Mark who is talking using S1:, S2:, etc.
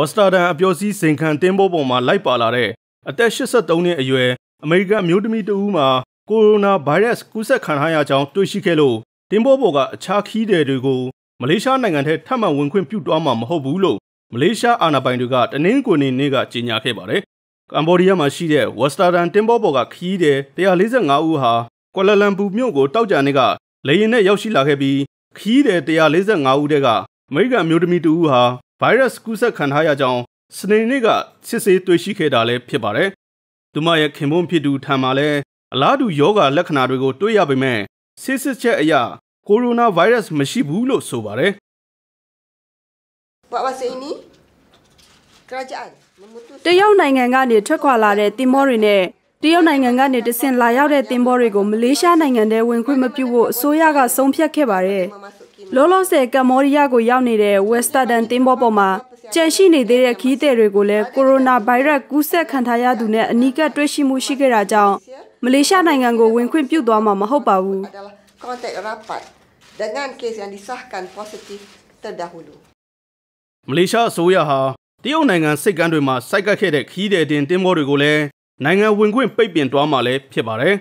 S1: ဝက်စတာဒန်အပျော်စီးစင်ခံတင်းပေါ်ပေါ်မှာလိုက်ပါလာတဲ့အသက်83နှစ်အရွယ်အမေရိကန်မျိုးသမီးတဦးမှာကိုရိုနာဗိုင်းရပ်စ်ကူးစက်ခံရကြောင်းတွေ့ရှိခဲ့လို့တင်ပေါ်ပေါ်ကအခြားခီးတယ်တွေကိုမလေးရှားနိုင်ငံထဲထပ်မံဝင်ခွင့်ပြုသွားမှာမဟုတ်ဘူးလို့မလေးရှားအာဏာပိုင်တွေကတနင်္ဂနွေနေ့ကကြေညာခဲ့ပါတယ်။ကမ္ဘောဒီးယားမှာရှိတဲ့ဝက်စတာဒန်တင်ပေါ်ပေါ်ကခီးတယ်145ဦးဟာကွာလာလမ်ပူမြို့ကိုတောက်ကြနေကလေရင်နဲ့ရောက်ရှိလာခဲ့ပြီးခီးတယ်145ဦးတဲကအမေရိကန်မျိုးသမီးတဦးဟာဗိုင်းရပ်စ်ကူးစက်ခံထားရကြောင်းစနေနေ့ကစစ်ဆေးတွေ့ရှိခဲ့တာလည်းဖြစ်ပါတယ်။သူမရဲ့ခင်ပွန်းဖြစ်သူထံမှာလည်းအလားတူယောဂလက္ခဏာတွေကိုတွေ့ရပေမဲ့စစ်စစ်ချက်အရကိုရိုနာဗိုင်းရပ်စ်မရှိဘူးလို့ဆိုပါတယ်။
S2: ဘ
S3: ာဝစိနီကရာဂျန်
S2: တရုတ်နိုင်ငံကနေထွက်ခွာလာတဲ့တင်မောတွေနဲ့တရုတ်နိုင်ငံကနေတဆင့်လာရောက်တဲ့တင်မောတွေကို မလေးရှားနိုင်ငံထဲဝင်ခွင့်မပြုဖို့အစိုးရကဆုံးဖြတ်ခဲ့ပါတယ်။လောလောဆယ်ကမ္ဘောဒီးယားကိုရောက်နေတဲ့ Western တင်ပေါ်ပေါ်မှာကြန့်ရှိနေသေးတဲ့ခီးသည်တွေကိုလည်းကိုရိုနာဗိုင်းရပ်ကူးစက်ခံထားရသူနဲ့အနီးကပ်တွေ့ရှိမှုရှိခဲ့တာကြောင့်မလေးရှားနိုင်ငံကိုဝင်ခွင့်ပြုသွားမှာမဟုတ်ပါဘူး
S3: Kontak rapat dengan kes yang disahkan positif terdahulu
S1: မလေးရှားအစိုးရဟာတရုတ်နိုင်ငံစိတ်ကမ်းတွေမှာစိုက်ကပ်ခဲ့တဲ့ခီးသည်တင်တင်ပေါ်တွေကိုလည်းနိုင်ငံဝင်ခွင့်ပိတ်ပင်သွားမှာလည်းဖြစ်ပါတယ်